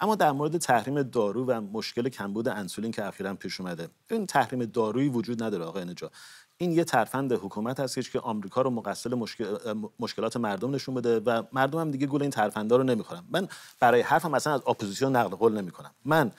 اما در مورد تحریم دارو و مشکل کمبود انسولین که اخیرا پیش اومده این تحریم دارویی وجود نداره آقای نجا این یه ترفند حکومت هست که آمریکا رو مقصر مشکلات مردم نشون بده و مردم هم دیگه گول این ترفندا رو نمیخورن من برای حرفم اصلا از اپوزیسیون نقل قول نمیکنم من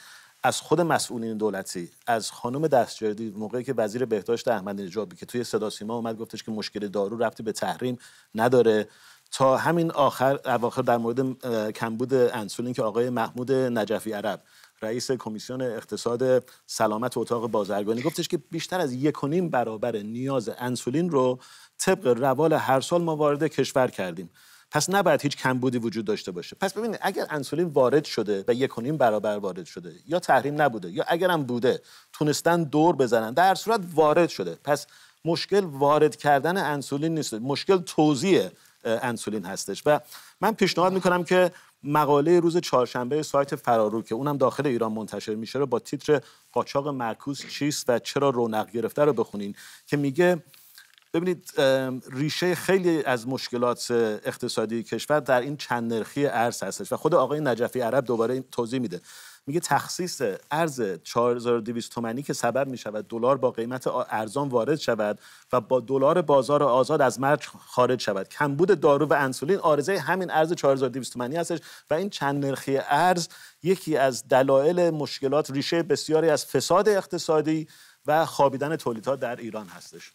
از خود مسئولین دولتی از خانم دستجردی موقعی که وزیر بهداشت احمدی نژاد که توی صدا سیما اومد گفتش که مشکل دارو رفتی به تحریم نداره تا همین آخر اواخر در مورد کمبود انسولین که آقای محمود نجفی عرب رئیس کمیسیون اقتصاد سلامت و اتاق بازرگانی گفتش که بیشتر از یک برابر نیاز انسولین رو طبق روال هر سال ما وارد کشور کردیم پس نباید هیچ کمبودی وجود داشته باشه پس ببینید اگر انسولین وارد شده و یک و برابر وارد شده یا تحریم نبوده یا اگرم بوده تونستن دور بزنن در صورت وارد شده پس مشکل وارد کردن انسولین نیست مشکل توزیع انسولین هستش و من پیشنهاد میکنم که مقاله روز چهارشنبه سایت فرارو که اونم داخل ایران منتشر میشه رو با تیتر قاچاق مرکوز چیست و چرا رونق گرفته رو بخونین که میگه ببینید ریشه خیلی از مشکلات اقتصادی کشور در این چند نرخی ارز هستش و خود آقای نجفی عرب دوباره این توضیح میده میگه تخصیص ارز 4200 تومانی که سبب شود دلار با قیمت ارزان وارد شود و با دلار بازار آزاد از مرج خارج شود کمبود دارو و انسولین آرزه همین ارز 4200 تومانی هستش و این چند نرخی ارز یکی از دلایل مشکلات ریشه بسیاری از فساد اقتصادی و خوابیدن تولیدها در ایران هستش